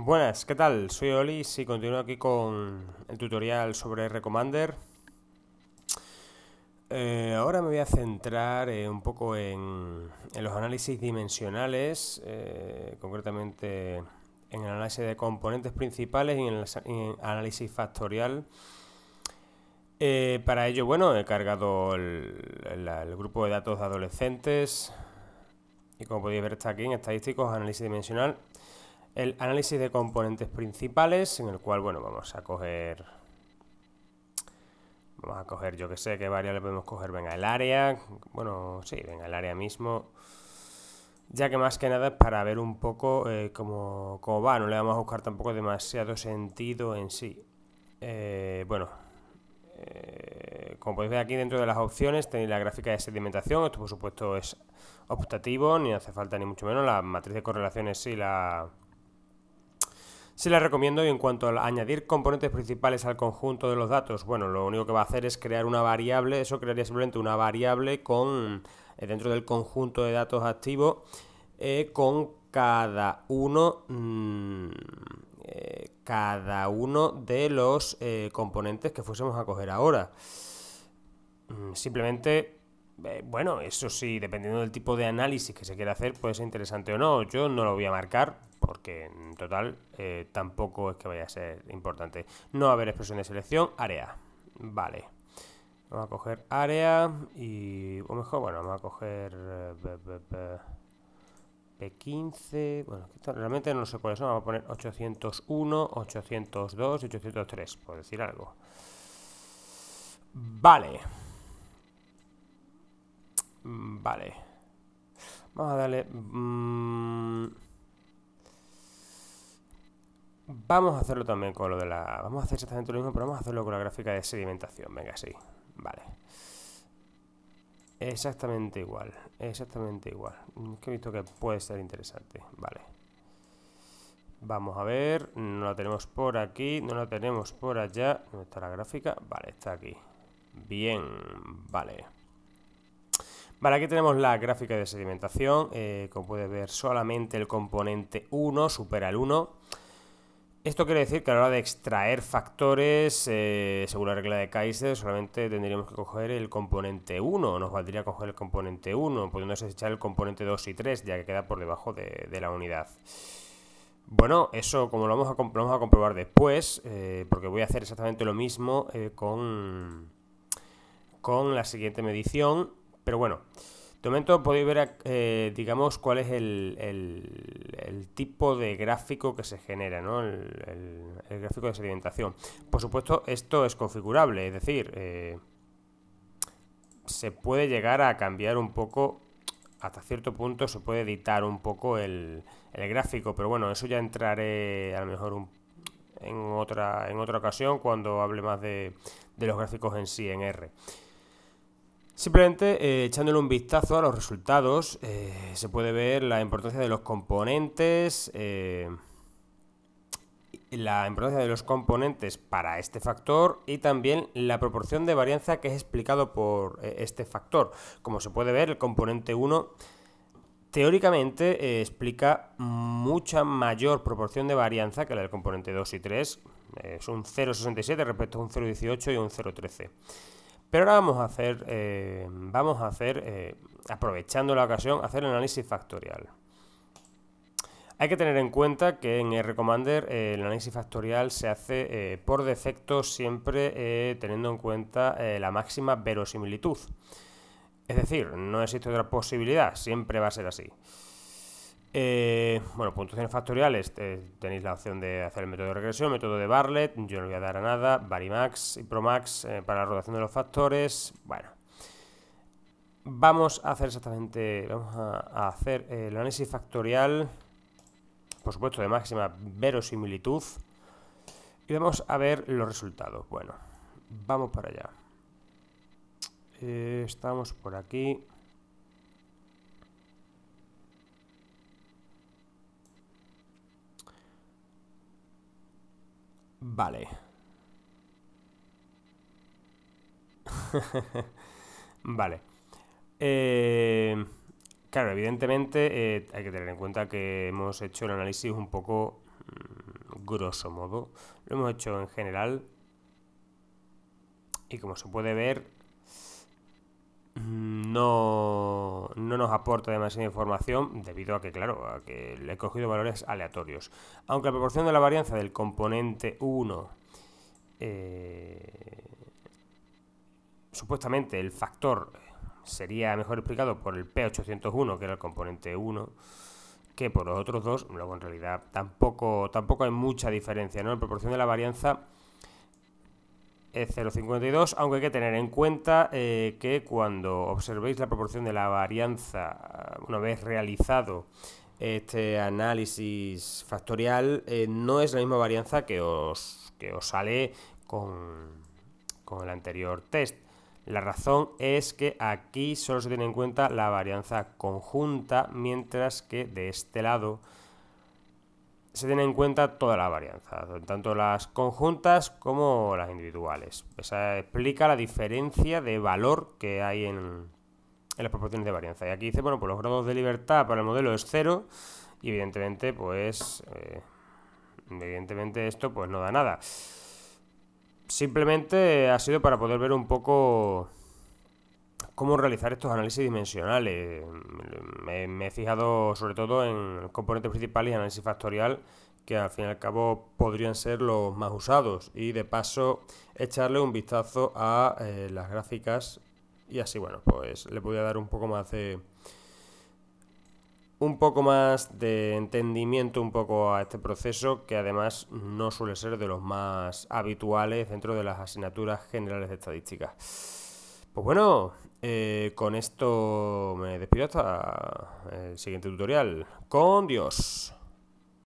Buenas, ¿qué tal? Soy Oli y continúo aquí con el tutorial sobre Recommander. Eh, ahora me voy a centrar eh, un poco en, los análisis dimensionales, eh, concretamente en el análisis de componentes principales y en el, análisis factorial. para ello, bueno, he cargado el grupo de datos de adolescentes y como podéis ver está aquí en estadísticos, análisis dimensional el análisis de componentes principales, en el cual, bueno, vamos a coger... Vamos a coger, yo que sé, qué variable podemos coger. Venga, el área. Bueno, sí, venga, el área mismo. Ya que más que nada es para ver un poco eh, cómo, va. No le vamos a buscar tampoco demasiado sentido en sí. Eh, bueno. Eh, como podéis ver aquí dentro de las opciones tenéis la gráfica de sedimentación. Esto por supuesto es optativo, ni hace falta ni mucho menos. La matriz de correlaciones sí la se la recomiendo y en cuanto al añadir componentes principales al conjunto de los datos, bueno, lo único que va a hacer es crear una variable, eso crearía simplemente una variable con eh, dentro del conjunto de datos activo eh, con cada uno mm, eh, cada uno de los componentes que fuésemos a coger ahora. Mm, simplemente eh, bueno, eso sí, dependiendo del tipo de análisis que se quiera hacer, puede ser interesante o no. Yo no lo voy a marcar porque en total eh, tampoco es que vaya a ser importante. No va a haber expresión de selección, área. Vale. Vamos a coger área y... O mejor, bueno, vamos a coger... Eh, P15... Bueno, realmente no sé cuáles son. Vamos a poner 801, 802 803, por decir algo. Vale. Mm, vale. Vamos a darle... Mm, vamos a hacerlo también con lo de la... Vamos a hacer exactamente lo mismo, pero vamos a hacerlo con la gráfica de sedimentación. Venga, sí. Vale. Exactamente igual. Exactamente igual. Mm, es que he visto que puede ser interesante. Vale. Vamos a ver. No la tenemos por aquí. No la tenemos por allá. ¿Dónde está la gráfica? Vale, está aquí. Bien. Vale. Vale, aquí tenemos la gráfica de sedimentación. Eh, como puedes ver, solamente el componente 1 supera el 1. Esto quiere decir que a la hora de extraer factores, eh, según la regla de Kaiser, solamente tendríamos que coger el componente 1. Nos valdría coger el componente 1, pudiéndose echar el componente 2 y 3, ya que queda por debajo de, la unidad. Bueno, eso como lo vamos a, comprobar después, eh, porque voy a hacer exactamente lo mismo con, con la siguiente medición pero bueno, de momento podéis ver, eh, digamos, cuál es el, tipo de gráfico que se genera, ¿no? El, gráfico de sedimentación. Por supuesto, esto es configurable, es decir, eh, se puede llegar a cambiar un poco, hasta cierto punto se puede editar un poco el, gráfico, pero bueno, eso ya entraré a lo mejor en, otra, en otra ocasión cuando hable más de los gráficos en sí, en R. Simplemente eh, echándole un vistazo a los resultados, eh, se puede ver la importancia de los componentes, eh, la importancia de los componentes para este factor y también la proporción de varianza que es explicado por este factor. Como se puede ver, el componente 1 teóricamente explica mucha mayor proporción de varianza que la del componente 2 y 3, es un 0,67 respecto a un 0,18 y un 0,13. Pero ahora vamos a hacer, eh, vamos a hacer, eh, aprovechando la ocasión, hacer el análisis factorial. Hay que tener en cuenta que en R-Commander eh, el análisis factorial se hace por defecto siempre teniendo en cuenta la máxima verosimilitud. Es decir, no existe otra posibilidad, siempre va a ser así. Eh, bueno, puntuaciones factoriales, eh, tenéis la opción de hacer el método de regresión, método de Barlet, yo no le voy a dar a nada, Barimax y Promax eh, para la rotación de los factores, bueno. Vamos a hacer exactamente, vamos a hacer el análisis factorial, por supuesto de máxima verosimilitud, y vamos a ver los resultados. Bueno, vamos para allá. estamos por aquí. Vale. vale. Eh, claro, evidentemente eh, hay que tener en cuenta que hemos hecho el análisis un poco mm, grosso modo. Lo hemos hecho en general. Y como se puede ver, mm, no, nos aporta demasiada información debido a que, claro, a que le he cogido valores aleatorios. Aunque la proporción de la varianza del componente 1, eh, supuestamente el factor sería mejor explicado por el P801, que era el componente 1, que por los otros dos, luego en realidad tampoco, tampoco hay mucha diferencia, ¿no? La proporción de la varianza 0,52, eh, aunque hay que tener en cuenta eh, que cuando observéis la proporción de la varianza eh, una vez realizado este análisis factorial, no es la misma varianza que os, que os sale con, con el anterior test. La razón es que aquí solo se tiene en cuenta la varianza conjunta, mientras que de este lado se tiene en cuenta toda la varianza, tanto las conjuntas como las individuales. Esa explica la diferencia de valor que hay en, las proporciones de varianza. Y aquí dice, bueno, pues los grados de libertad para el modelo es cero y evidentemente, pues, eh, evidentemente esto pues no da nada. Simplemente ha sido para poder ver un poco cómo realizar estos análisis dimensionales. Me, he fijado sobre todo en el componente principal y análisis factorial, que al fin y al cabo podrían ser los más usados. Y de paso, echarle un vistazo a eh, las gráficas y así, bueno, pues le podía dar un poco más de... Un poco más de entendimiento un poco a este proceso que además no suele ser de los más habituales dentro de las asignaturas generales de estadística. Pues bueno, eh, con esto me despido hasta el siguiente tutorial. Con Dios.